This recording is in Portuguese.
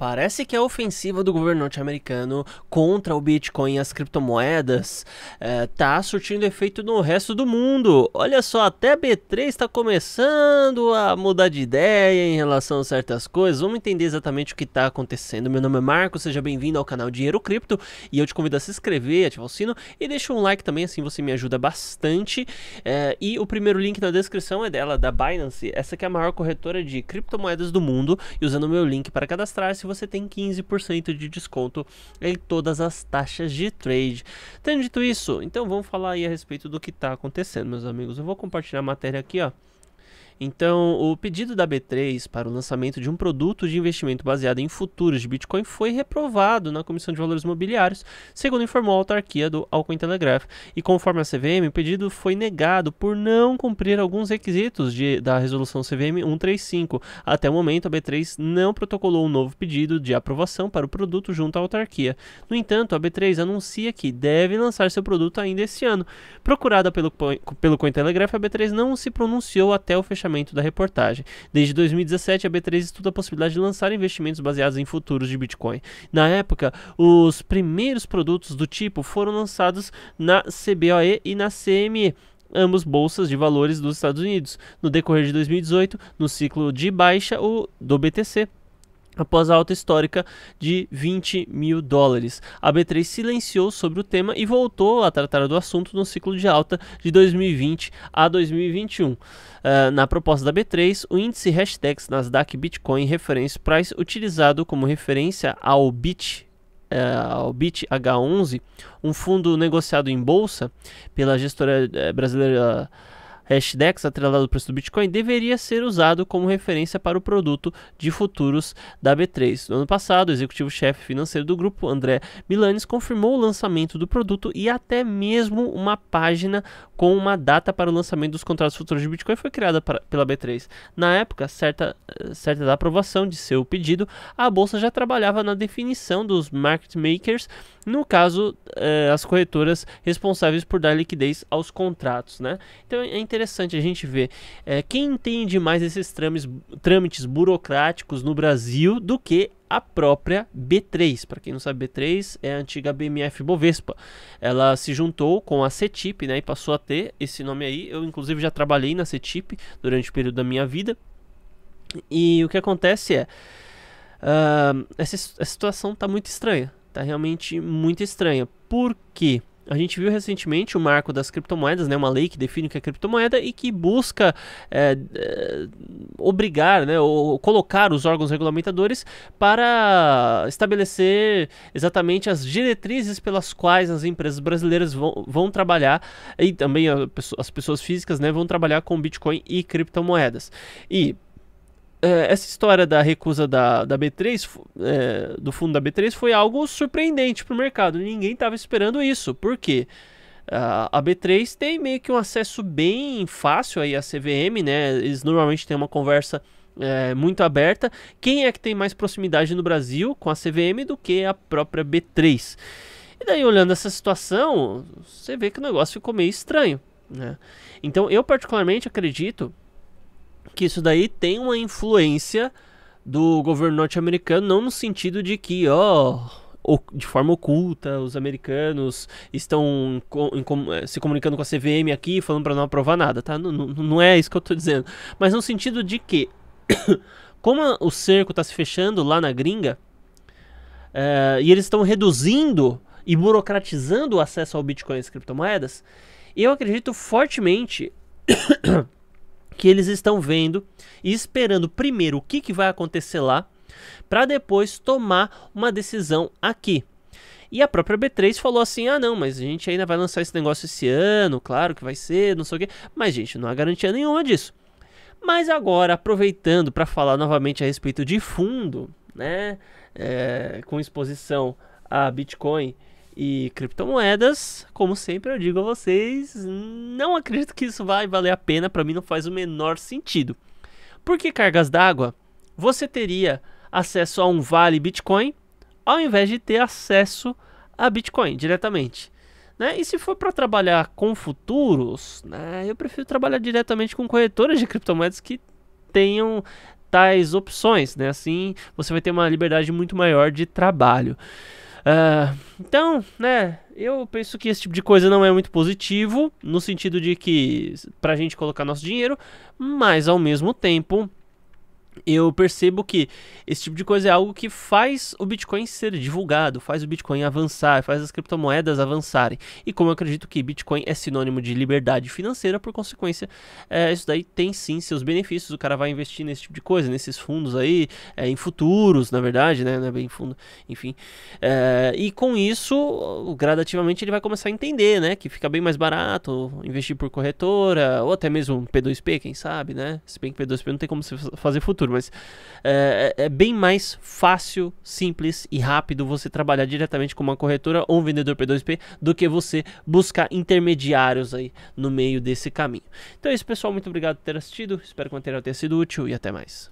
Parece que a é ofensiva do governo norte-americano contra o Bitcoin e as criptomoedas está eh, é, surtindo efeito no resto do mundo. Olha só, até a B3 está começando a mudar de ideia em relação a certas coisas. Vamos entender exatamente o que está acontecendo. Meu nome é Marco, seja bem-vindo ao canal Dinheiro Cripto e eu te convido a se inscrever, ativar o sino e deixa um like também, assim você me ajuda bastante. É, e o primeiro link na descrição é dela, da Binance. Essa que é a maior corretora de criptomoedas do mundo e usando o meu link para cadastrar, se você tem 15% de desconto em todas as taxas de trade. Tendo dito isso, então vamos falar aí a respeito do que está acontecendo, meus amigos. Eu vou compartilhar a matéria aqui, ó. Então, o pedido da B3 para o lançamento de um produto de investimento baseado em futuros de Bitcoin foi reprovado na Comissão de Valores Mobiliários, segundo informou a autarquia do Telegraph. E conforme a CVM, o pedido foi negado por não cumprir alguns requisitos de, da resolução CVM 135. Até o momento, a B3 não protocolou um novo pedido de aprovação para o produto junto à autarquia. No entanto, a B3 anuncia que deve lançar seu produto ainda este ano. Procurada pelo, pelo Cointelegraph, a B3 não se pronunciou até o fechamento fechamento da reportagem. Desde 2017, a B3 estuda a possibilidade de lançar investimentos baseados em futuros de Bitcoin. Na época, os primeiros produtos do tipo foram lançados na CBOE e na CME ambos bolsas de valores dos Estados Unidos. No decorrer de 2018, no ciclo de baixa o do BTC, após a alta histórica de 20 mil dólares. A B3 silenciou sobre o tema e voltou a tratar do assunto no ciclo de alta de 2020 a 2021. Uh, eh, na proposta da B3, o índice hashtags Nasdaq Bitcoin Reference Price, utilizado como referência ao Bit uh, ao BIT H11, um fundo negociado em bolsa pela gestora uh, brasileira uh, hashdex atrelado ao preço do Bitcoin deveria ser usado como referência para o produto de futuros da B3. No ano passado, o executivo-chefe financeiro do grupo, André Milanes, confirmou o lançamento do produto e até mesmo uma página com uma data para o lançamento dos contratos futuros de Bitcoin foi criada para, pela B3. Na época, certa, eh, certa da aprovação de seu pedido, a bolsa já trabalhava na definição dos market makers no caso, eh, as corretoras responsáveis por dar liquidez aos contratos, né? Então é interessante a gente ver eh, quem entende mais esses trâmites, trâmites burocráticos no Brasil do que a própria B3. Para quem não sabe, B3 é a antiga BMF Bovespa. Ela se juntou com a CETIP né, e passou a ter esse nome aí. Eu, inclusive, já trabalhei na CETIP durante o período da minha vida. E o que acontece é. Uh, essa, essa situação está muito estranha. Tá realmente muito estranha. Por quê? A gente viu recentemente o marco das criptomoedas, né, uma lei que define o que é criptomoeda e que busca é, é, obrigar, né, ou colocar os órgãos regulamentadores para estabelecer exatamente as diretrizes pelas quais as empresas brasileiras vão, vão trabalhar e também a, as pessoas físicas né, vão trabalhar com Bitcoin e criptomoedas. E é, essa história da recusa da, da B3, é, do fundo da B3, foi algo surpreendente para o mercado. Ninguém estava esperando isso. Por quê? a B3 tem meio que um acesso bem fácil aí à CVM, né? Eles normalmente têm uma conversa é, muito aberta. Quem é que tem mais proximidade no Brasil com a CVM do que a própria B3? E daí, olhando essa situação, você vê que o negócio ficou meio estranho. Né? Então, eu particularmente acredito que isso daí tem uma influência do governo norte-americano, não no sentido de que, ó, de forma oculta, os americanos estão eh, se comunicando com a CVM aqui, falando para não aprovar nada, tá? Não, não, não é isso que eu tô dizendo. Mas no sentido de que, como o cerco tá se fechando lá na gringa, é, e eles estão reduzindo e burocratizando o acesso ao Bitcoin e as criptomoedas, eu acredito fortemente que eles estão vendo e esperando primeiro o que, que vai acontecer lá, para depois tomar uma decisão aqui. E a própria B3 falou assim: ah, não, mas a gente ainda vai lançar esse negócio esse ano, claro que vai ser, não sei o quê. Mas, gente, não há garantia nenhuma disso. Mas agora, aproveitando para falar novamente a respeito de fundo, né, é, com exposição a Bitcoin e criptomoedas. Como sempre eu digo a vocês, não acredito que isso vai valer a pena, para mim não faz o menor sentido. Porque cargas d'água, você teria acesso a um vale Bitcoin, ao invés de ter acesso a Bitcoin diretamente. Né? E se for para trabalhar com futuros, né, eu prefiro trabalhar diretamente com corretoras de criptomoedas que tenham tais opções, né? Assim, você vai ter uma liberdade muito maior de trabalho. Uh, então, né, eu penso que esse tipo de coisa não é muito positivo, no sentido de que pra gente colocar nosso dinheiro, mas ao mesmo tempo eu percebo que esse tipo de coisa é algo que faz o Bitcoin ser divulgado, faz o Bitcoin avançar, faz as criptomoedas avançarem. E como eu acredito que Bitcoin é sinônimo de liberdade financeira, por consequência, é, isso daí tem sim seus benefícios. O cara vai investir nesse tipo de coisa, nesses fundos aí, é, em futuros, na verdade, né? Não é bem fundo, enfim. É, e com isso, gradativamente ele vai começar a entender, né? Que fica bem mais barato investir por corretora, ou até mesmo P2P, quem sabe, né? Se bem que P2P não tem como fazer futuro futuro, mas eh, é, é, bem mais fácil, simples e rápido você trabalhar diretamente com uma corretora ou um vendedor P2P do que você buscar intermediários aí no meio desse caminho. Então é isso, pessoal. Muito obrigado por ter assistido. Espero que o material tenha sido útil e até mais.